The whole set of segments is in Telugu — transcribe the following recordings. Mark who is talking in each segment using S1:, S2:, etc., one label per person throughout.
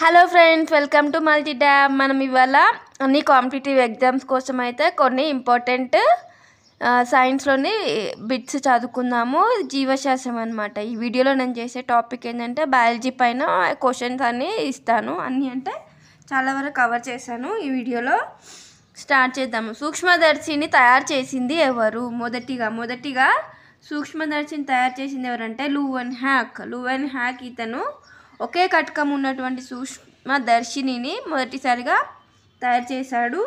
S1: hello friends welcome to multi dam మనం ఇవాళ అన్ని కాంపిటేటివ్ ఎగ్జామ్స్ కోసం అయితే కొన్ని ఇంపార్టెంట్ సైన్స్లోని బిట్స్ చదువుకుందాము జీవశాస్త్రం అనమాట ఈ వీడియోలో నేను చేసే టాపిక్ ఏంటంటే బయాలజీ పైన క్వశ్చన్స్ అన్నీ ఇస్తాను అన్నీ అంటే చాలా వరకు కవర్ చేశాను ఈ వీడియోలో స్టార్ట్ చేద్దాము సూక్ష్మదర్శిని తయారు చేసింది ఎవరు మొదటిగా మొదటిగా సూక్ష్మదర్శిని తయారు చేసింది ఎవరంటే లూవన్ హ్యాక్ లూవన్ హ్యాక్ ఇతను ఒకే కటకం ఉన్నటువంటి సూక్ష్మ దర్శినిని మొదటిసారిగా తయారు చేశాడు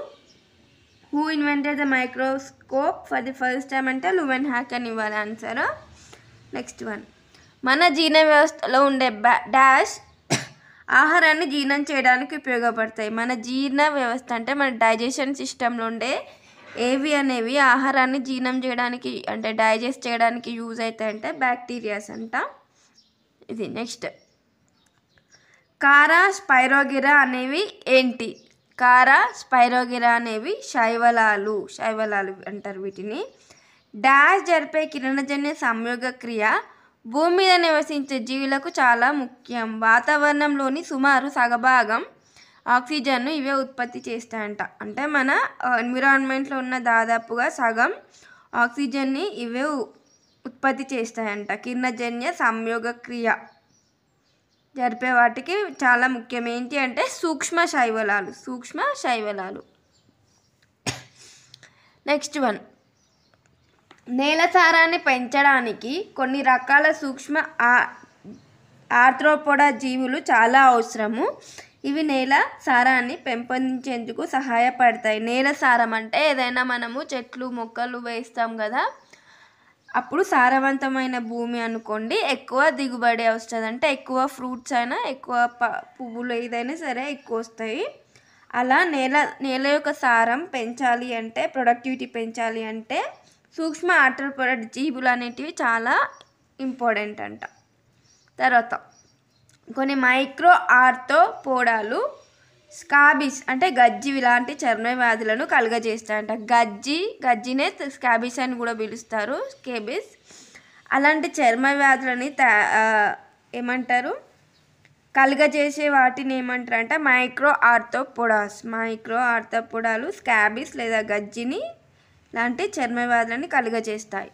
S1: who invented the microscope for the first time అంటే లూమెన్ హ్యాక్ అని ఇవ్వాలి ఆన్సర్ నెక్స్ట్ వన్ మన జీర్ణ వ్యవస్థలో ఉండే డాష్ ఆహారాన్ని జీర్ణం చేయడానికి ఉపయోగపడతాయి మన జీర్ణ వ్యవస్థ అంటే మన డైజెషన్ సిస్టంలో ఉండే ఏవి అనేవి ఆహారాన్ని జీర్ణం చేయడానికి అంటే డైజెస్ట్ చేయడానికి యూజ్ అవుతాయంటే బ్యాక్టీరియాస్ అంట ఇది నెక్స్ట్ కారా స్పైరోగిరా అనేవి ఏంటి కారా స్పైరోగిరా అనేవి శైవలాలు శైవలాలు అంటారు వీటిని డాష్ జరిపే కిరణజన్య సంయోగ క్రియ భూమి మీద నివసించే జీవులకు చాలా ముఖ్యం వాతావరణంలోని సుమారు సగభాగం ఆక్సిజన్ను ఇవే ఉత్పత్తి చేస్తాయంట అంటే మన ఎన్విరాన్మెంట్లో ఉన్న దాదాపుగా సగం ఆక్సిజన్ని ఇవే ఉత్పత్తి చేస్తాయంట కిరణజన్య సంయోగ క్రియ జరిపే వాటికి చాలా ముఖ్యం ఏంటి అంటే సూక్ష్మ శైవలాలు సూక్ష్మ శైవలాలు నెక్స్ట్ వన్ నేల సారాన్ని పెంచడానికి కొన్ని రకాల సూక్ష్మ ఆర్థ్రోపోడా జీవులు చాలా అవసరము ఇవి నేల సారాన్ని పెంపొందించేందుకు సహాయపడతాయి నేల సారం అంటే ఏదైనా మనము చెట్లు మొక్కలు వేస్తాం కదా అప్పుడు సారవంతమైన భూమి అనుకోండి ఎక్కువ దిగుబడి వస్తుంది అంటే ఎక్కువ ఫ్రూట్స్ అయినా ఎక్కువ ప పువ్వులు ఏదైనా సరే ఎక్కువ వస్తాయి అలా నేల నేల యొక్క సారం పెంచాలి అంటే ప్రొడక్టివిటీ పెంచాలి అంటే సూక్ష్మ ప్రొడక్ట్ జీవులు అనేటివి చాలా ఇంపార్టెంట్ అంట తర్వాత కొన్ని మైక్రో ఆర్తో పోడాలు స్కాబీస్ అంటే గజ్జి ఇలాంటి చర్మ వ్యాధులను కలుగజేస్తాయంట గజ్జి గజ్జినే స్కాబిస్ అని కూడా పిలుస్తారు స్కేబిస్ అలాంటి చర్మ వ్యాధులని ఏమంటారు కలుగజేసే వాటిని ఏమంటారు అంటే మైక్రో ఆర్థోపొడాస్ మైక్రో ఆర్థోపొడాలు స్కాబీస్ లేదా గజ్జిని లాంటి చర్మ వ్యాధులని కలుగజేస్తాయి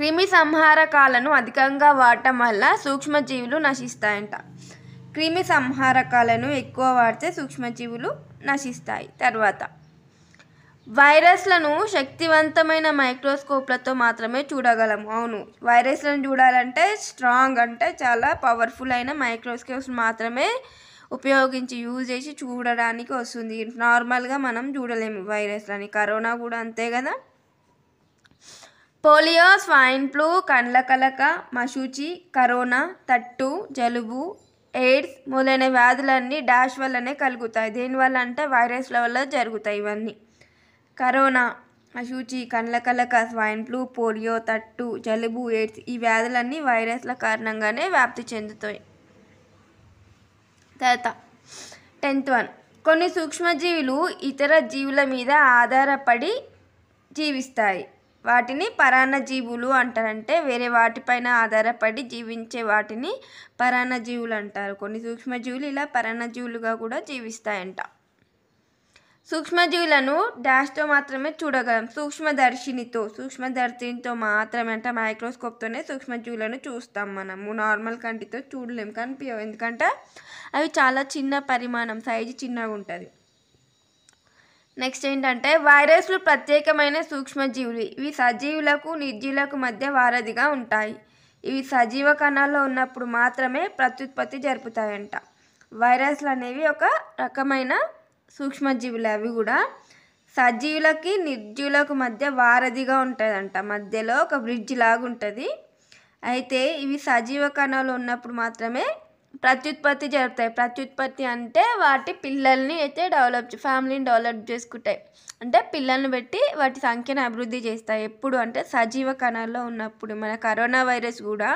S1: క్రిమి సంహారకాలను అధికంగా వాడటం వల్ల సూక్ష్మజీవులు నశిస్తాయంట క్రిమి సంహారకాలను ఎక్కువ వాడితే సూక్ష్మజీవులు నశిస్తాయి తర్వాత వైరస్లను శక్తివంతమైన మైక్రోస్కోప్లతో మాత్రమే చూడగలము అవును వైరస్లను చూడాలంటే స్ట్రాంగ్ అంటే చాలా పవర్ఫుల్ అయిన మైక్రోస్కోప్స్ మాత్రమే ఉపయోగించి యూజ్ చేసి చూడడానికి వస్తుంది నార్మల్గా మనం చూడలేము వైరస్లని కరోనా కూడా అంతే కదా పోలియో స్వైన్ ఫ్లూ కండ్ల కలక మశూచి కరోనా తట్టు జలుబు ఎయిడ్స్ మొదలైన వ్యాధులన్నీ డాష్ వల్లనే కలుగుతాయి దేనివల్ల అంటే వైరస్ల వల్ల జరుగుతాయి ఇవన్నీ కరోనా అశుచి కండ్ల కలక స్వైన్ ఫ్లూ పోలియో తట్టు జలుబు ఎయిడ్స్ ఈ వ్యాధులన్నీ వైరస్ల కారణంగానే వ్యాప్తి చెందుతాయి తర్వాత టెన్త్ వన్ కొన్ని సూక్ష్మజీవులు ఇతర జీవుల మీద ఆధారపడి జీవిస్తాయి వాటిని జీవులు అంటారంటే వేరే వాటిపైన ఆధారపడి జీవించే వాటిని జీవులు అంటారు కొన్ని సూక్ష్మజీవులు ఇలా జీవులుగా కూడా జీవిస్తాయంట సూక్ష్మజీవులను డాష్తో మాత్రమే చూడగలం సూక్ష్మదర్శినితో సూక్ష్మదర్శినితో మాత్రమే అంటే మైక్రోస్కోప్తోనే సూక్ష్మజీవులను చూస్తాం మనము నార్మల్ కంటితో చూడలేము కనిపించవు ఎందుకంటే అవి చాలా చిన్న పరిమాణం సైజు చిన్నగా ఉంటుంది నెక్స్ట్ ఏంటంటే వైరస్లు ప్రత్యేకమైన సూక్ష్మజీవులు ఇవి సజీవులకు నిర్జీవులకు మధ్య వారధిగా ఉంటాయి ఇవి సజీవ కణాల్లో ఉన్నప్పుడు మాత్రమే ప్రత్యుత్పత్తి జరుపుతాయంట వైరస్లు అనేవి ఒక రకమైన సూక్ష్మజీవులు అవి కూడా సజీవులకి నిర్జీవులకు మధ్య వారధిగా ఉంటుందంట మధ్యలో ఒక బ్రిడ్జ్ లాగా ఉంటుంది అయితే ఇవి సజీవ కణాలు ఉన్నప్పుడు మాత్రమే ప్రత్యుత్పత్తి జరుపుతాయి ప్రత్యుత్పత్తి అంటే వాటి పిల్లల్ని అయితే డెవలప్ ఫ్యామిలీని డెవలప్ చేసుకుంటాయి అంటే పిల్లల్ని పెట్టి వాటి సంఖ్యను అభివృద్ధి చేస్తాయి ఎప్పుడు అంటే సజీవ కణాల్లో ఉన్నప్పుడు మన కరోనా వైరస్ కూడా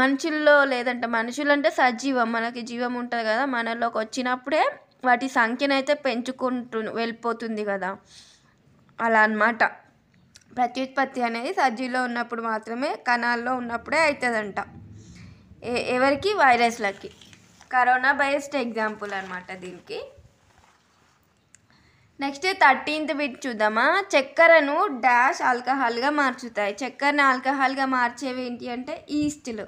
S1: మనుషుల్లో లేదంటే మనుషులు అంటే సజీవం మనకి జీవం ఉంటుంది కదా మనలోకి వచ్చినప్పుడే వాటి సంఖ్యను అయితే పెంచుకుంటు వెళ్ళిపోతుంది కదా అలా అనమాట ప్రత్యుత్పత్తి అనేది సజీలో ఉన్నప్పుడు మాత్రమే కణాల్లో ఉన్నప్పుడే అవుతుందంట ఎవరికి వైరస్లకి కరోనా బేస్డ్ ఎగ్జాంపుల్ అనమాట దీనికి నెక్స్ట్ థర్టీన్త్ బిట్ చూద్దామా చక్కెరను డాష్ ఆల్కహాల్గా మార్చుతాయి చక్కెరని ఆల్కహాల్గా మార్చేవి ఏంటి అంటే ఈస్టులు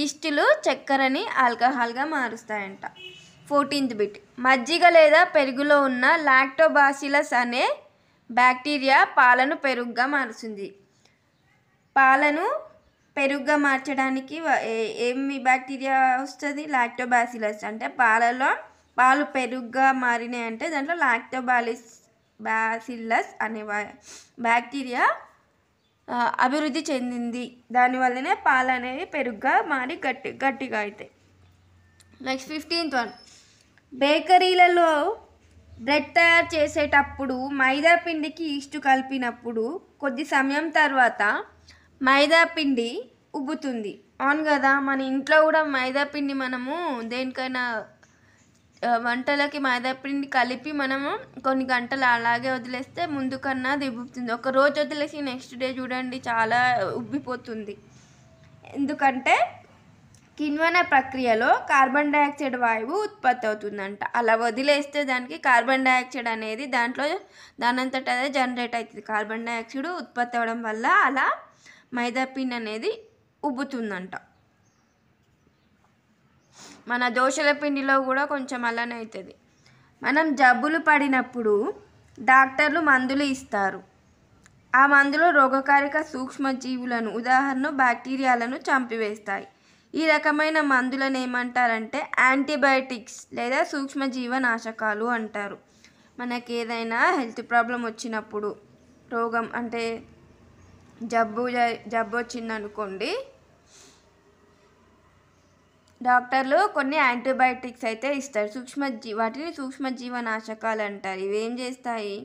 S1: ఈస్టులు చక్కెరని ఆల్కహాల్గా మారుస్తాయంట ఫోర్టీన్త్ బిట్ మజ్జిగ లేదా పెరుగులో ఉన్న లాక్టోబాసిలస్ అనే బ్యాక్టీరియా పాలను పెరుగుగా మారుస్తుంది పాలను పెరుగుగా మార్చడానికి ఏమి బ్యాక్టీరియా వస్తుంది లాక్టోబాసిలస్ అంటే పాలలో పాలు పెరుగుగా మారినాయి అంటే దాంట్లో లాక్టోబాలిస్ బాసిల్లస్ అనే బ్యాక్టీరియా అభివృద్ధి చెందింది దానివల్లనే పాలు అనేవి పెరుగుగా మారి గట్టి గట్టిగా అవుతాయి నెక్స్ట్ ఫిఫ్టీన్త్ వన్ బేకరీలలో బ్రెడ్ తయారు చేసేటప్పుడు మైదా పిండికి ఈస్ట్ కలిపినప్పుడు కొద్ది సమయం తర్వాత మైదా పిండి ఉబ్బుతుంది అవును కదా మన ఇంట్లో కూడా మైదా పిండి మనము దేనికైనా వంటలకి మైదా పిండి కలిపి మనము కొన్ని గంటలు అలాగే వదిలేస్తే ముందు కన్నా అది ఉబ్బుతుంది ఒక రోజు వదిలేసి నెక్స్ట్ డే చూడండి చాలా ఉబ్బిపోతుంది ఎందుకంటే కిణ్వన ప్రక్రియలో కార్బన్ డైఆక్సైడ్ వాయువు ఉత్పత్తి అవుతుందంట అలా వదిలేస్తే దానికి కార్బన్ డైఆక్సైడ్ అనేది దాంట్లో దానంతట జనరేట్ అవుతుంది కార్బన్ డైఆక్సైడ్ ఉత్పత్తి అవ్వడం వల్ల అలా మైదాపిండి అనేది ఉబ్బుతుందంట మన దోశల పిండిలో కూడా కొంచెం అలానే అవుతుంది మనం జబ్బులు పడినప్పుడు డాక్టర్లు మందులు ఇస్తారు ఆ మందులు రోగకారిక సూక్ష్మజీవులను ఉదాహరణ బ్యాక్టీరియాలను చంపివేస్తాయి ఈ రకమైన మందులను ఏమంటారంటే యాంటీబయాటిక్స్ లేదా సూక్ష్మజీవనాశకాలు అంటారు మనకి ఏదైనా హెల్త్ ప్రాబ్లం వచ్చినప్పుడు రోగం అంటే జబ్బు జబ్బు వచ్చిందనుకోండి డాక్టర్లు కొన్ని యాంటీబయాటిక్స్ అయితే ఇస్తారు సూక్ష్మజీ వాటిని సూక్ష్మజీవనాశకాలు అంటారు ఇవి ఏం చేస్తాయి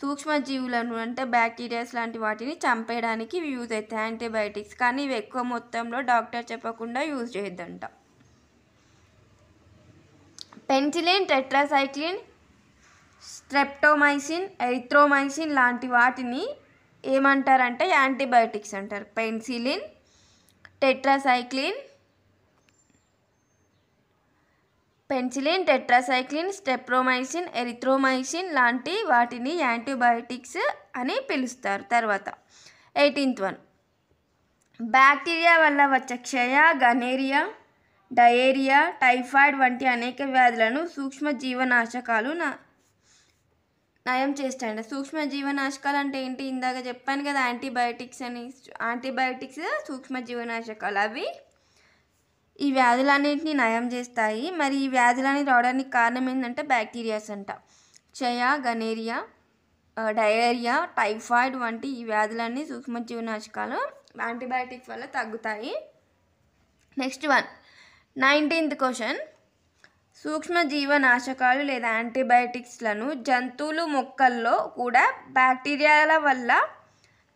S1: సూక్ష్మజీవులను అంటే బ్యాక్టీరియాస్ లాంటి వాటిని చంపేయడానికి యూజ్ అవుతాయి యాంటీబయాటిక్స్ కానీ ఇవి ఎక్కువ మొత్తంలో డాక్టర్ చెప్పకుండా యూజ్ చేయొద్దంట పెన్సిలిన్ టెట్రాసైక్లిన్ స్ట్రెప్టోమైసిన్ ఎరిథ్రోమైసిన్ లాంటి వాటిని ఏమంటారంటే యాంటీబయాటిక్స్ అంటారు penicillin tetracycline penicillin tetracycline streptomycin erythromycin లాంటి వాటిని యాంటీబయాటిక్స్ అని పిలుస్తారు తర్వాత ఎయిటీన్త్ వన్ బ్యాక్టీరియా వల్ల వచ్చే క్షయ గనేరియా డయేరియా టైఫాయిడ్ వంటి అనేక వ్యాధులను సూక్ష్మ జీవనాశకాలు నయం చేస్తాయండి సూక్ష్మ జీవనాశకాలు అంటే ఏంటి ఇందాక చెప్పాను కదా యాంటీబయాటిక్స్ అని యాంటీబయాటిక్స్ సూక్ష్మ జీవనాశకాలు అవి ఈ వ్యాధులన్నింటినీ నయం చేస్తాయి మరి ఈ వ్యాధులని రావడానికి కారణం ఏంటంటే బ్యాక్టీరియాస్ అంట క్షయ గనేరియా డయేరియా టైఫాయిడ్ వంటి ఈ వ్యాధులన్నీ సూక్ష్మజీవనాశకాలు యాంటీబయాటిక్స్ వల్ల తగ్గుతాయి నెక్స్ట్ వన్ నైన్టీన్త్ క్వశ్చన్ సూక్ష్మజీవనాశకాలు లేదా యాంటీబయాటిక్స్లను జంతువులు మొక్కల్లో కూడా బ్యాక్టీరియాల వల్ల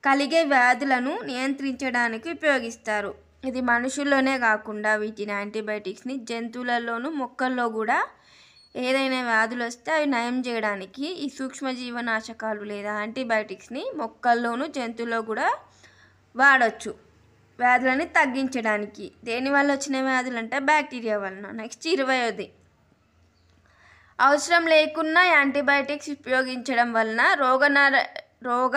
S1: కలిగే వ్యాధులను నియంత్రించడానికి ఉపయోగిస్తారు ఇది మనుషుల్లోనే కాకుండా వీటిని యాంటీబయాటిక్స్ని జంతువులలోనూ మొక్కల్లో కూడా ఏదైనా వ్యాధులు వస్తే అవి నయం చేయడానికి ఈ సూక్ష్మజీవనాశకాలు లేదా యాంటీబయాటిక్స్ని మొక్కల్లోనూ జంతువుల్లో కూడా వాడచ్చు వ్యాధులని తగ్గించడానికి దేనివల్ల వచ్చిన వ్యాధులు అంటే బ్యాక్టీరియా వలన నెక్స్ట్ ఇరవైది అవసరం లేకున్నా యాంటీబయాటిక్స్ ఉపయోగించడం వలన రోగ రోగ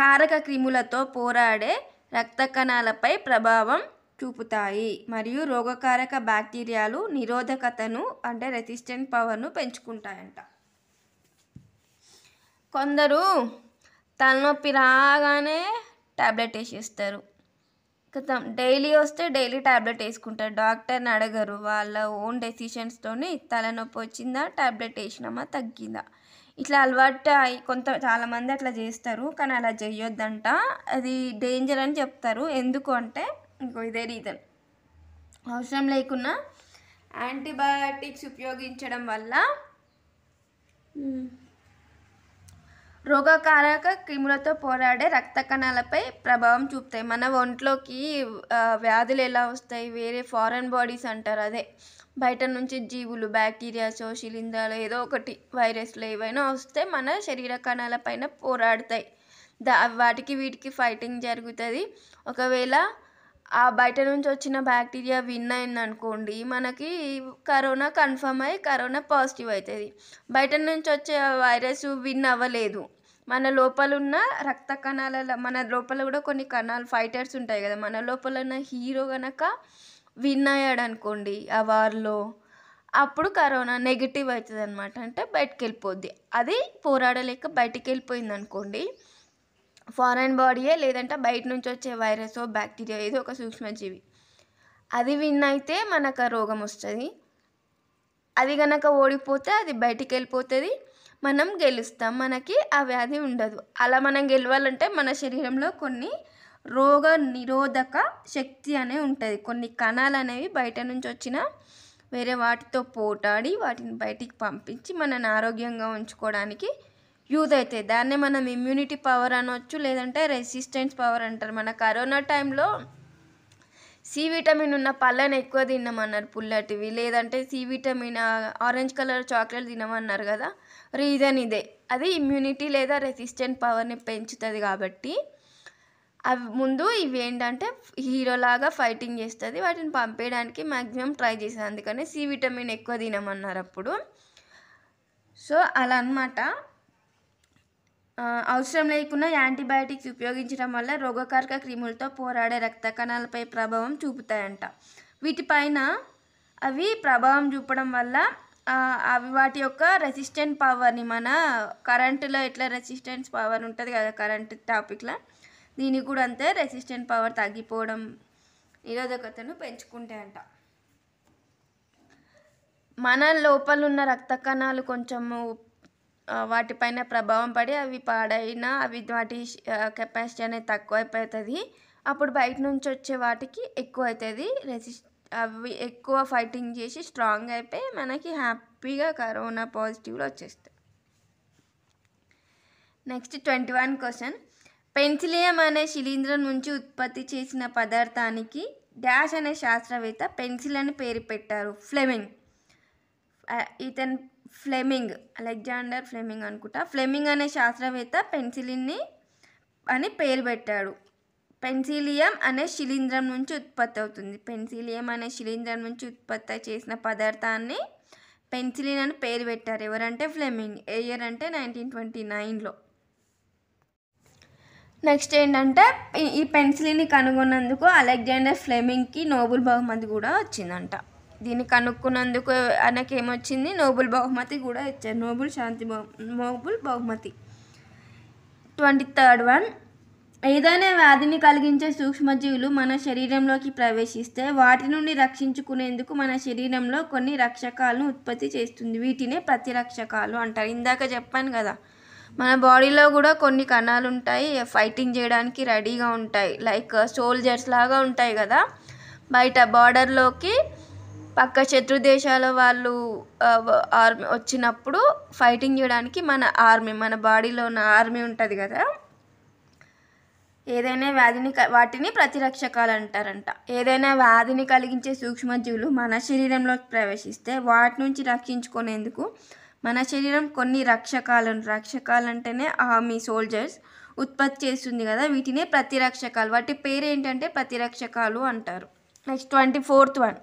S1: కారక క్రిములతో పోరాడే రక్త కణాలపై ప్రభావం చూపుతాయి మరియు రోగకారక బ్యాక్టీరియాలు నిరోధకతను అంటే రెసిస్టెంట్ పవర్ను పెంచుకుంటాయంట కొందరు తలనొప్పి రాగానే ట్యాబ్లెట్ వేసేస్తారు కదా డైలీ వస్తే డైలీ ట్యాబ్లెట్ వేసుకుంటారు డాక్టర్ని అడగరు వాళ్ళ ఓన్ డెసిషన్స్తోనే తలనొప్పి వచ్చిందా ట్యాబ్లెట్ వేసినామా తగ్గిందా ఇట్లా అలవాటు అయి కొంత చాలామంది అట్లా చేస్తారు కానీ అలా చేయొద్దంట అది డేంజర్ అని చెప్తారు ఎందుకు అంటే ఇంకో ఇదే రీజన్ అవసరం లేకున్నా యాంటీబయాటిక్స్ ఉపయోగించడం వల్ల రోగకారక క్రిములతో పోరాడే రక్త కణాలపై ప్రభావం చూపుతాయి మన ఒంట్లోకి వ్యాధులు ఎలా వస్తాయి వేరే ఫారెన్ బాడీస్ అంటారు అదే బయట నుంచి జీవులు బ్యాక్టీరియా శిలీంధ్రాలు ఏదో ఒకటి వైరస్లు ఏవైనా వస్తే మన శరీర కణాలపైన పోరాడతాయి దా వాటికి వీటికి ఫైటింగ్ జరుగుతుంది ఒకవేళ ఆ బయట నుంచి వచ్చిన బ్యాక్టీరియా విన్ అయిందనుకోండి మనకి కరోనా కన్ఫర్మ్ అయ్యి కరోనా పాజిటివ్ అవుతుంది బయట నుంచి వచ్చే వైరస్ విన్ అవ్వలేదు మన లోపల ఉన్న రక్త కణాలలో మన లోపల కూడా కొన్ని కణాలు ఫైటర్స్ ఉంటాయి కదా మన లోపల ఉన్న హీరో కనుక విన్ అయ్యాడు అనుకోండి ఆ వార్లో అప్పుడు కరోనా నెగిటివ్ అవుతుంది అనమాట అంటే బయటకు వెళ్ళిపోద్ది అది పోరాడలేక బయటికి వెళ్ళిపోయింది అనుకోండి ఫారెన్ బాడీయే లేదంటే బయట నుంచి వచ్చే వైరస్ బ్యాక్టీరియా ఏదో ఒక సూక్ష్మజీవి అది విన్ అయితే మనకు ఆ రోగం వస్తుంది అది కనుక ఓడిపోతే అది బయటికి వెళ్ళిపోతుంది మనం గెలుస్తాం మనకి ఆ వ్యాధి ఉండదు అలా మనం గెలవాలంటే మన శరీరంలో కొన్ని రోగ నిరోధక శక్తి అనే ఉంటుంది కొన్ని కణాలు అనేవి బయట నుంచి వచ్చిన వేరే వాటితో పోటాడి వాటిని బయటికి పంపించి మనని ఆరోగ్యంగా ఉంచుకోవడానికి యూజ్ అవుతాయి దాన్నే మనం ఇమ్యూనిటీ పవర్ అనవచ్చు లేదంటే రెసిస్టెన్స్ పవర్ అంటారు మన కరోనా టైంలో సి విటమిన్ ఉన్న పళ్ళని ఎక్కువ తినమన్నారు పుల్లటివి లేదంటే C vitamin orange colour chocolate తినమన్నారు కదా రీజన్ ఇదే అది ఇమ్యూనిటీ లేదా రెసిస్టెంట్ పవర్ని పెంచుతుంది కాబట్టి అవి ముందు ఇవి ఏంటంటే హీరోలాగా ఫైటింగ్ చేస్తుంది వాటిని పంపేయడానికి మ్యాక్సిమం ట్రై చేస్తుంది అందుకనే సి విటమిన్ ఎక్కువ తినమన్నారు అప్పుడు సో అలా అనమాట అవసరం లేకుండా యాంటీబయాటిక్స్ ఉపయోగించడం వల్ల రోగకారక క్రిములతో పోరాడే రక్త కణాలపై ప్రభావం చూపుతాయంట వీటిపైన అవి ప్రభావం చూపడం వల్ల అవి వాటి యొక్క రెసిస్టెంట్ పవర్ని మన కరెంటులో ఎట్లా రెసిస్టెన్స్ పవర్ ఉంటుంది కదా కరెంట్ టాపిక్లో దీనికి కూడా అంతే రెసిస్టెంట్ పవర్ తగ్గిపోవడం నిరోధకతను పెంచుకుంటాయంట మన లోపల ఉన్న రక్త కణాలు కొంచెము వాటిపైన ప్రభావం పడి అవి పాడైనా అవి వాటి కెపాసిటీ అనేది తక్కువ అయిపోతుంది అప్పుడు బయట నుంచి వచ్చే వాటికి ఎక్కువ అవుతుంది రెసిస్ట్ అవి ఎక్కువ ఫైటింగ్ చేసి స్ట్రాంగ్ అయిపోయి మనకి హ్యాపీగా కరోనా పాజిటివ్లో వచ్చేస్తాయి next twenty one question penicillium అనే శిలీంద్రం నుంచి ఉత్పత్తి చేసిన పదార్థానికి డాష్ అనే శాస్త్రవేత్త పెన్సిల్ అని పేరు పెట్టారు ఫ్లెమింగ్ ఇతని ఫ్లెమింగ్ అలెగ్జాండర్ ఫ్లెమింగ్ అనుకుంటా ఫ్లెమింగ్ అనే శాస్త్రవేత్త పెన్సిలిన్ని అని పేరు పెట్టాడు పెన్సిలియం అనే శిలీంధ్రం నుంచి ఉత్పత్తి అవుతుంది పెన్సిలియం అనే శిలీంద్రం నుంచి ఉత్పత్తి చేసిన పదార్థాన్ని పెన్సిలిన్ అని పేరు పెట్టారు ఎవరంటే ఫ్లెమింగ్ ఏ ఇయర్ అంటే నైన్టీన్ ట్వంటీ నైన్లో నెక్స్ట్ ఏంటంటే ఈ పెన్సిలిని కనుగొన్నందుకు అలెగ్జాండర్ ఫ్లెమింగ్కి నోబుల్ బహుమతి కూడా వచ్చిందంట దీన్ని కనుక్కున్నందుకు ఆయనకి ఏమొచ్చింది నోబుల్ బహుమతి కూడా ఇచ్చారు నోబుల్ శాంతి బహు నోబుల్ బహుమతి ట్వంటీ థర్డ్ వన్ ఏదైనా వ్యాధిని కలిగించే సూక్ష్మజీవులు మన శరీరంలోకి ప్రవేశిస్తే వాటి నుండి రక్షించుకునేందుకు మన శరీరంలో కొన్ని రక్షకాలను ఉత్పత్తి చేస్తుంది వీటినే ప్రతిరక్షకాలు అంటారు ఇందాక చెప్పాను కదా మన బాడీలో కూడా కొన్ని కణాలు ఉంటాయి ఫైటింగ్ చేయడానికి రెడీగా ఉంటాయి లైక్ సోల్జర్స్ లాగా ఉంటాయి కదా బయట బార్డర్లోకి పక్క శత్రు దేశాల వాళ్ళు ఆర్మీ వచ్చినప్పుడు ఫైటింగ్ చేయడానికి మన ఆర్మీ మన బాడీలో ఉన్న ఆర్మీ ఉంటుంది కదా ఏదైనా వ్యాధిని వాటిని ప్రతిరక్షకాలు అంటారంట ఏదైనా వ్యాధిని కలిగించే సూక్ష్మజీవులు మన శరీరంలోకి ప్రవేశిస్తే వాటి నుంచి రక్షించుకునేందుకు మన శరీరం కొన్ని రక్షకాలను రక్షకాలు అంటేనే ఆర్మీ సోల్జర్స్ ఉత్పత్తి చేస్తుంది కదా వీటినే ప్రతిరక్షకాలు వాటి పేరు ఏంటంటే ప్రతిరక్షకాలు అంటారు next twenty fourth one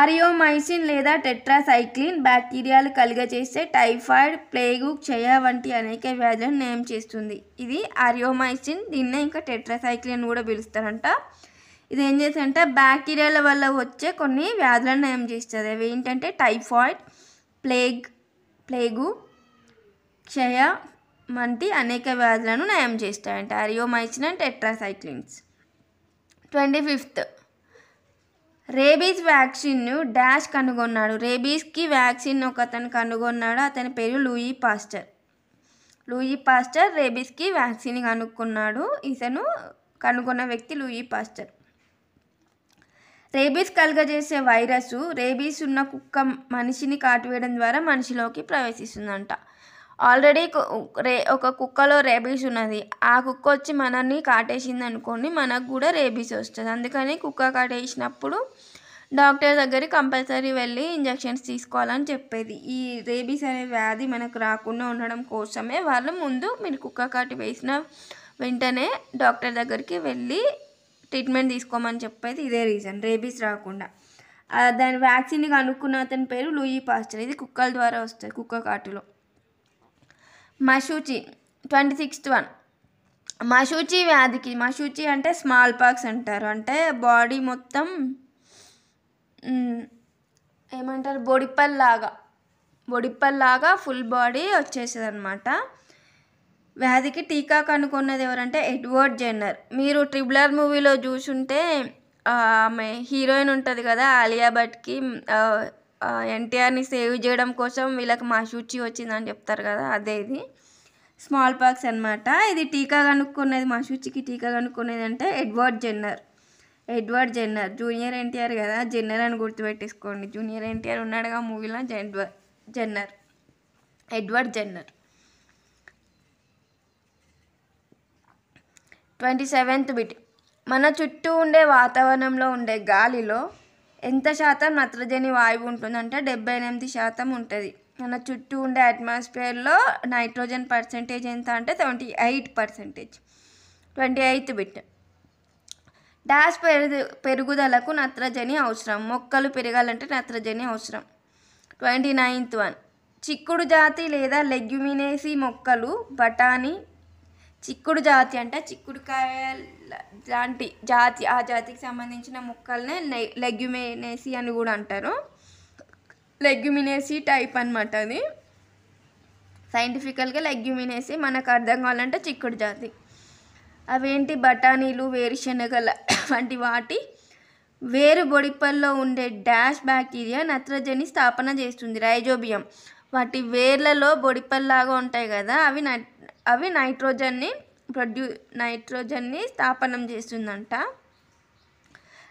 S1: aureomycin లేదా టెట్రాసైక్లిన్ బ్యాక్టీరియాలు కలుగజేసే టైఫాయిడ్ ప్లేగు క్షయ వంటి అనేక వ్యాధులను నయం చేస్తుంది ఇది ఆరియోమైసిన్ దీన్నే ఇంకా టెట్రాసైక్లిన్ కూడా పిలుస్తారంట ఇది ఏం చేస్తుందంటే బ్యాక్టీరియాల వల్ల వచ్చే కొన్ని వ్యాధులను నయం చేస్తుంది అవి ఏంటంటే టైఫాయిడ్ ప్లేగ్ ప్లేగు క్షయ వంటి అనేక వ్యాధులను నయం చేస్తాయంట aureomycin and tetracyclines twenty fifth rabies వ్యాక్సిన్ను డాష్ కనుగొన్నాడు రేబీస్కి వ్యాక్సిన్ ఒక అతను కనుగొన్నాడు అతని పేరు లూయి పాస్టర్ లూయి పాస్టర్ రేబీస్కి వ్యాక్సిన్ కనుక్కున్నాడు ఇతను కనుగొన్న వ్యక్తి లూయి పాస్టర్ రేబీస్ కలుగజేసే వైరస్ రేబీస్ ఉన్న కుక్క మనిషిని కాటువేయడం ద్వారా మనిషిలోకి ప్రవేశిస్తుందంట ఆల్రెడీ రే ఒక కుక్కలో రేబీస్ ఉన్నది ఆ కుక్క వచ్చి మనల్ని కాటేసింది అనుకోండి మనకు కూడా రేబీస్ వస్తుంది అందుకని కుక్క కాటేసినప్పుడు డాక్టర్ దగ్గరికి కంపల్సరీ వెళ్ళి ఇంజెక్షన్స్ తీసుకోవాలని చెప్పేది ఈ రేబీస్ అనే వ్యాధి మనకు రాకుండా ఉండడం కోసమే వాళ్ళు ముందు మీరు కుక్క కాటి వేసిన వెంటనే డాక్టర్ దగ్గరికి వెళ్ళి ట్రీట్మెంట్ తీసుకోమని చెప్పేది ఇదే రీజన్ రేబీస్ రాకుండా దాని వ్యాక్సిన్ కనుక్కున్న అతని పేరు లూయి పాస్టర్ ఇది కుక్కల ద్వారా వస్తుంది కుక్క కాటులో మషూచి ట్వంటీ సిక్స్త్ వన్ మషూచి వ్యాధికి మషూచి అంటే స్మాల్ పాక్స్ అంటారు అంటే బాడీ మొత్తం ఏమంటారు బొడిపల్లాగా బొడిపల్లాగా ఫుల్ బాడీ వచ్చేసేది అనమాట వ్యాధికి టీకా కనుక్కున్నది ఎవరంటే ఎడ్వర్డ్ జెన్నర్ మీరు ట్రిబులర్ మూవీలో చూసుంటే ఆమె హీరోయిన్ ఉంటుంది కదా ఆలియా భట్కి ఎన్టీఆర్ని సేవ్ చేయడం కోసం వీళ్ళకి మాషూచి వచ్చిందని చెప్తారు కదా అదే ఇది స్మాల్ పాక్స్ అనమాట ఇది టీకా మా షూచికి టీకా కనుక్కునేది అంటే Edward Jenner Edward Jenner junior NTR కదా జెన్నర్ అని గుర్తుపెట్టేసుకోండి జూనియర్ ఎన్టీఆర్ ఉన్నాడుగా మూవీలో జెడ్వర్ Jenner Edward Jenner twenty seventh bit మన చుట్టూ ఉండే వాతావరణంలో ఉండే గాలిలో ఎంత శాతం నత్రజని వాయువు ఉంటుందంటే డెబ్బై ఎనిమిది శాతం ఉంటుంది మన చుట్టూ ఉండే అట్మాస్ఫియర్లో నైట్రోజన్ పర్సంటేజ్ ఎంత అంటే twenty eight percentage twenty eighth bit dash పెరుగు పెరుగుదలకు నత్రజని అవసరం మొక్కలు పెరగాలంటే నత్రజని అవసరం ట్వంటీ నైన్త్ వన్ చిక్కుడు జాతి లేదా లెగ్యుమినేసి మొక్కలు బఠానీ చిక్కుడు జాతి అంటే చిక్కుడుకాయ లాంటి జాతి ఆ జాతికి సంబంధించిన మొక్కల్నే లెగ్యుమినేసి అని కూడా అంటారు లెగ్యుమినేసి టైప్ అనమాట అది సైంటిఫికల్గా లెగ్యుమినేసి మనకు అర్థం కావాలంటే చిక్కుడు జాతి అవేంటి బఠానీలు వేరుశనగల వంటి వాటి వేరు బొడిపల్లో ఉండే డాష్ బ్యాక్టీరియా నత్రజని స్థాపన చేస్తుంది రైజోబియం వాటి వేర్లలో బొడిపల్లాగా ఉంటాయి కదా అవి నట్ అవి నైట్రోజన్ని ప్రొడ్యూ నైట్రోజన్ని స్థాపనం చేస్తుందంట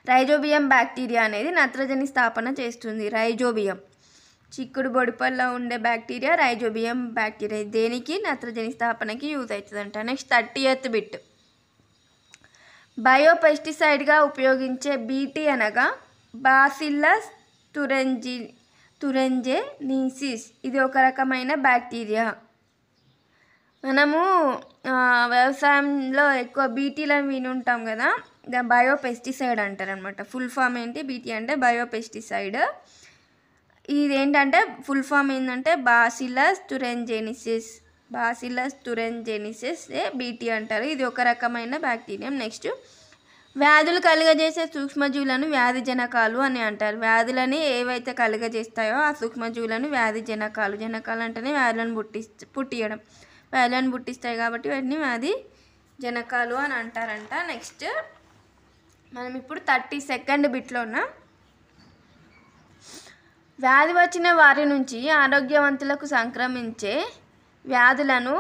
S1: రైజోబియం బ్యాక్టీరియా అనేది నత్రజని స్థాపన చేస్తుంది రైజోబియం చిక్కుడు బొడిపల్లో ఉండే బ్యాక్టీరియా రైజోబియం బ్యాక్టీరియా దేనికి నత్రజని స్థాపనకి యూజ్ అవుతుందంట నెక్స్ట్ థర్టీ ఎయిత్ బిట్ బయోపెస్టిసైడ్గా ఉపయోగించే బీటీ అనగా బాసిల్లస్ తురెంజి నీసిస్ ఇది ఒక రకమైన బ్యాక్టీరియా మనము వ్యవసాయంలో ఎక్కువ బీటీలను ఉంటాం కదా బయో పెస్టిసైడ్ అనమాట ఫుల్ ఫామ్ ఏంటి బీటీ అంటే బయో పెస్టిసైడ్ ఏంటంటే ఫుల్ ఫామ్ ఏంటంటే bacillus thuringiensis bacillus thuringiensis BT అంటారు ఇది ఒక రకమైన బ్యాక్టీరియం నెక్స్ట్ వ్యాధులు కలుగజేసే సూక్ష్మజీవులను వ్యాధి జనకాలు అని అంటారు వ్యాధులని ఏవైతే కలుగజేస్తాయో ఆ సూక్ష్మజీవులను వ్యాధి జనకాలు జనకాలు అంటేనే వ్యాధులను పుట్టి పుట్టియడం వేలను పుట్టిస్తాయి కాబట్టి వాటిని అది జనకాలు అని అంటారంట నెక్స్ట్ మనం ఇప్పుడు థర్టీ సెకండ్ బిట్లో ఉన్నాం వ్యాధి వచ్చిన వారి నుంచి ఆరోగ్యవంతులకు సంక్రమించే వ్యాధులను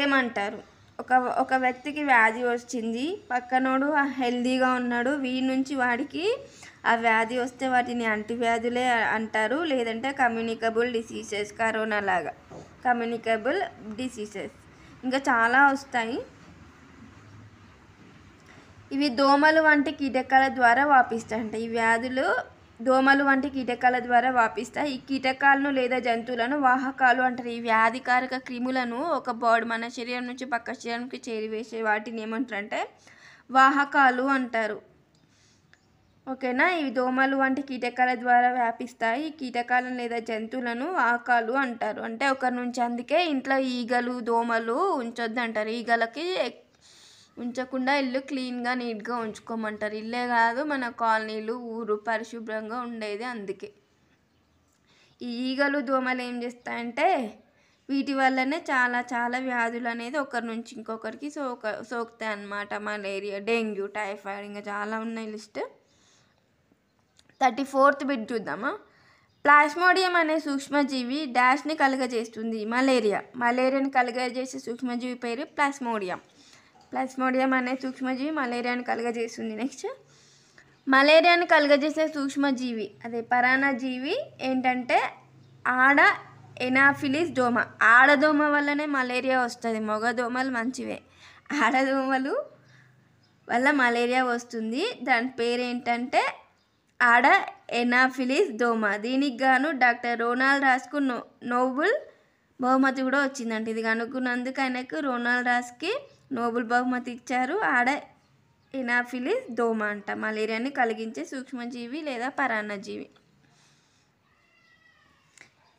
S1: ఏమంటారు ఒక ఒక వ్యక్తికి వ్యాధి వచ్చింది పక్కనోడు హెల్దీగా ఉన్నాడు వీడి నుంచి వాడికి ఆ వ్యాధి వస్తే వాటిని అంటువ్యాధులే అంటారు లేదంటే కమ్యూనికబుల్ డిసీజెస్ కరోనా లాగా కమ్యూనికబుల్ డిసీజెస్ ఇంకా చాలా వస్తాయి ఇవి దోమలు వంటి కీటకాల ద్వారా వాపిస్తాయి అంటే ఈ వ్యాధులు దోమలు వంటి కీటకాల ద్వారా వాపిస్తాయి ఈ కీటకాలను లేదా జంతువులను వాహకాలు అంటారు ఈ వ్యాధికారక క్రిములను ఒక బాడీ మన శరీరం నుంచి పక్క శరీరానికి చేరివేసే వాటిని ఏమంటారు అంటే వాహకాలు అంటారు ఓకేనా ఇవి దోమలు వంటి కీటకాల ద్వారా వ్యాపిస్తాయి కీటకాలను లేదా జంతువులను ఆకాలు అంటారు అంటే ఒకరి నుంచి అందుకే ఇంట్లో ఈగలు దోమలు ఉంచొద్దు అంటారు ఈగలకి ఉంచకుండా ఇల్లు క్లీన్గా నీట్గా ఉంచుకోమంటారు ఇల్లే కాదు మన కాలనీలు ఊరు పరిశుభ్రంగా ఉండేది అందుకే ఈ ఈగలు దోమలు ఏం చేస్తాయంటే వీటి వల్లనే చాలా చాలా వ్యాధులు అనేది ఒకరి నుంచి ఇంకొకరికి సోక సోకుతాయి అన్నమాట మలేరియా డెంగ్యూ టైఫాయిడ్ ఇంకా చాలా ఉన్నాయి లిస్ట్ థర్టీ ఫోర్త్ బిట్ చూద్దామా ప్లాస్మోడియం అనే సూక్ష్మజీవి డాష్ని కలుగజేస్తుంది మలేరియా మలేరియాను కలుగజేసే సూక్ష్మజీవి పేరు ప్లాస్మోడియం ప్లాస్మోడియం అనే సూక్ష్మజీవి మలేరియాను కలుగజేస్తుంది నెక్స్ట్ మలేరియాను కలుగజేసే సూక్ష్మజీవి అదే జీవి ఏంటంటే ఆడ ఎనాఫిలిస్ దోమ ఆడదోమ వల్లనే మలేరియా వస్తుంది మొగదోమలు మంచివే ఆడదోమలు వల్ల మలేరియా వస్తుంది దాని పేరు ఏంటంటే ఆడ ఎనాఫిలిస్ దోమ దీనికి గాను డాక్టర్ రోనాల్డ్ రాస్కు నో నోబుల్ బహుమతి కూడా వచ్చిందంట ఇది కనుక్కున్నందుకు ఆయనకు రోనాల్డ్ రాస్కి నోబుల్ బహుమతి ఇచ్చారు ఆడ ఎనాఫిలిస్ దోమ అంట మలేరియాని కలిగించే సూక్ష్మజీవి లేదా పరాన్నజీవి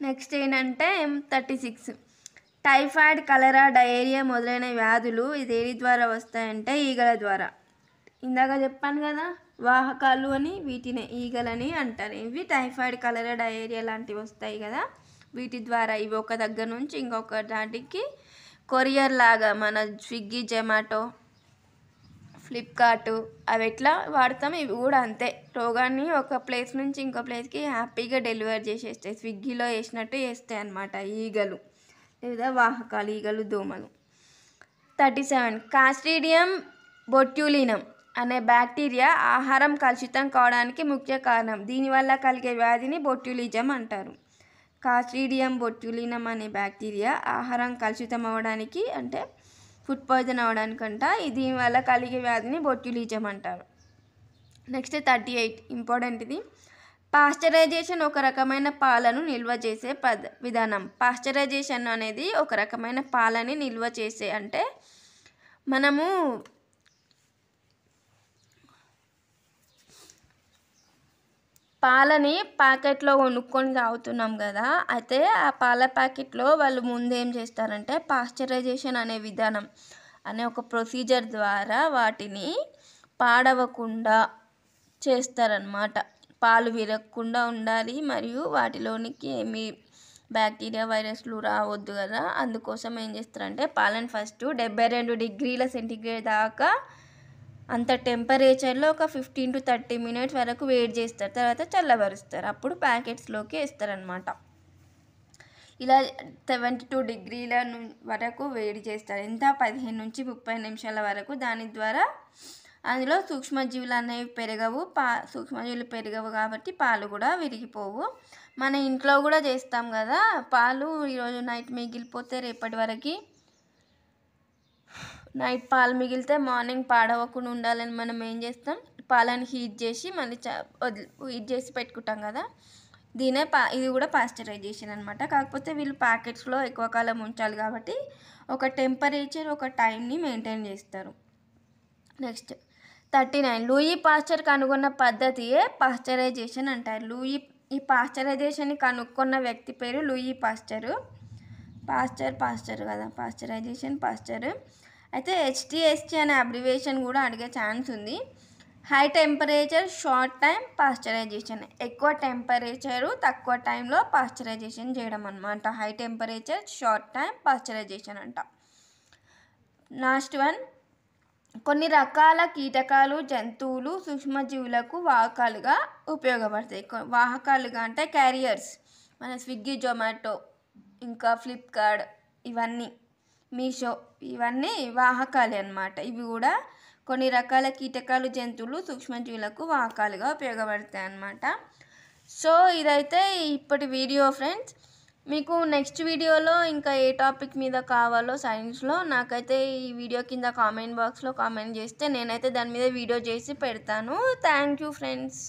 S1: నెక్స్ట్ ఏంటంటే M thirty six typhoid cholera diarrhoea మొదలైన వ్యాధులు ఇది ఏది ద్వారా వస్తాయంటే ఈగల ద్వారా ఇందాక చెప్పాను కదా వాహకాలు అని వీటిని ఈగలని అంటారు ఇవి టైఫాయిడ్ కలర్ డయేరియా లాంటివి వస్తాయి కదా వీటి ద్వారా ఇవి ఒక దగ్గర నుంచి ఇంకొక దాటికి కొరియర్ లాగా మన స్విగ్గీ జొమాటో ఫ్లిప్కార్ట్ అవి ఎట్లా వాడతాం ఇవి కూడా అంతే రోగాన్ని ఒక ప్లేస్ నుంచి ఇంకో ప్లేస్కి హ్యాపీగా డెలివరీ చేసేస్తాయి స్విగ్గీలో వేసినట్టు వేస్తాయి అనమాట ఈగలు లేదా వాహకాలు ఈగలు దోమలు థర్టీ సెవెన్ కాస్ట్రీడియం బొట్యులినం అనే బ్యాక్టీరియా ఆహారం కలుషితం కావడానికి ముఖ్య కారణం దీనివల్ల కలిగే వ్యాధిని బొట్యులిజం అంటారు కాస్ట్రీడియం బొట్యులినం అనే బ్యాక్టీరియా ఆహారం కలుషితం అవ్వడానికి అంటే ఫుడ్ పాయిజన్ అవ్వడానికంట దీనివల్ల కలిగే వ్యాధిని బొట్యులిజం అంటారు నెక్స్ట్ థర్టీ ఎయిట్ ఇంపార్టెంట్ ఇది పాస్చరైజేషన్ ఒక రకమైన పాలను నిల్వ చేసే పద విధానం పాస్చరైజేషన్ అనేది ఒక రకమైన పాలని నిల్వ చేసే అంటే మనము పాలని ప్యాకెట్లో కొనుక్కొని తాగుతున్నాం కదా అయితే ఆ పాల ప్యాకెట్లో వాళ్ళు ముందు ఏం చేస్తారంటే పాశ్చరైజేషన్ అనే విధానం అనే ఒక ప్రొసీజర్ ద్వారా వాటిని పాడవకుండా చేస్తారనమాట పాలు విరగకుండా ఉండాలి మరియు వాటిలోనికి ఏమి బ్యాక్టీరియా వైరస్లు రావద్దు కదా అందుకోసం ఏం చేస్తారంటే పాలను ఫస్ట్ డెబ్బై రెండు డిగ్రీల సెంటిగ్రేడ్ దాకా అంత టెంపరేచర్లో ఒక ఫిఫ్టీన్ టు థర్టీ మినిట్స్ వరకు వేడి చేస్తారు తర్వాత చల్లబరుస్తారు అప్పుడు ప్యాకెట్స్లోకి వేస్తారనమాట ఇలా సెవెంటీ టూ డిగ్రీల వరకు వేడి చేస్తారు ఎంత పదిహేను నుంచి ముప్పై నిమిషాల వరకు దాని ద్వారా అందులో సూక్ష్మజీవులు అనేవి పెరగవు పా సూక్ష్మజీవులు పెరగవు కాబట్టి పాలు కూడా విరిగిపోవు మన ఇంట్లో కూడా చేస్తాం కదా పాలు ఈరోజు నైట్ మిగిలిపోతే రేపటి వరకు నైట్ పాలు మిగిలితే మార్నింగ్ పాడవకుండా ఉండాలని మనం ఏం చేస్తాం పాలను హీట్ చేసి మళ్ళీ హీట్ చేసి పెట్టుకుంటాం కదా దీనే పా ఇది కూడా పాశ్చరైజేషన్ అనమాట కాకపోతే వీళ్ళు ప్యాకెట్స్లో ఎక్కువ కాలం ఉంచాలి కాబట్టి ఒక టెంపరేచర్ ఒక టైంని మెయింటైన్ చేస్తారు next thirty nine Louis Pasteur కనుగొన్న పద్ధతియే పాస్చరైజేషన్ అంటారు లూయి ఈ పాస్చరైజేషన్ని కనుక్కున్న వ్యక్తి పేరు లూయి పాస్చరు పాస్చర్ పాస్చర్ కదా పాస్చరైజేషన్ పాస్చర్ అయితే హెచ్టిఎస్టీ అనే అబ్రివేషన్ కూడా అడిగే ఛాన్స్ ఉంది high temperature short time pasteurisation ఎక్కువ టెంపరేచరు తక్కువ టైంలో పాశ్చరైజేషన్ చేయడం అనమాట high temperature short time pasteurisation అంట లాస్ట్ వన్ కొన్ని రకాల కీటకాలు జంతువులు సూక్ష్మజీవులకు వాహకాలుగా ఉపయోగపడతాయి వాహకాలుగా అంటే క్యారియర్స్ మన స్విగ్గీ జొమాటో ఇంకా ఫ్లిప్కార్ట్ ఇవన్నీ మీషో ఇవన్నీ వాహకాలే అన్నమాట ఇవి కూడా కొన్ని రకాల కీటకాలు జంతువులు సూక్ష్మజీవులకు వాహకాలుగా ఉపయోగపడతాయి అన్నమాట సో ఇదైతే ఇప్పటి వీడియో ఫ్రెండ్స్ మీకు నెక్స్ట్ వీడియోలో ఇంకా ఏ టాపిక్ మీద కావాలో సైన్స్లో నాకైతే ఈ వీడియో కింద కామెంట్ బాక్స్లో కామెంట్ చేస్తే నేనైతే దాని మీద వీడియో చేసి పెడతాను థ్యాంక్ యూ ఫ్రెండ్స్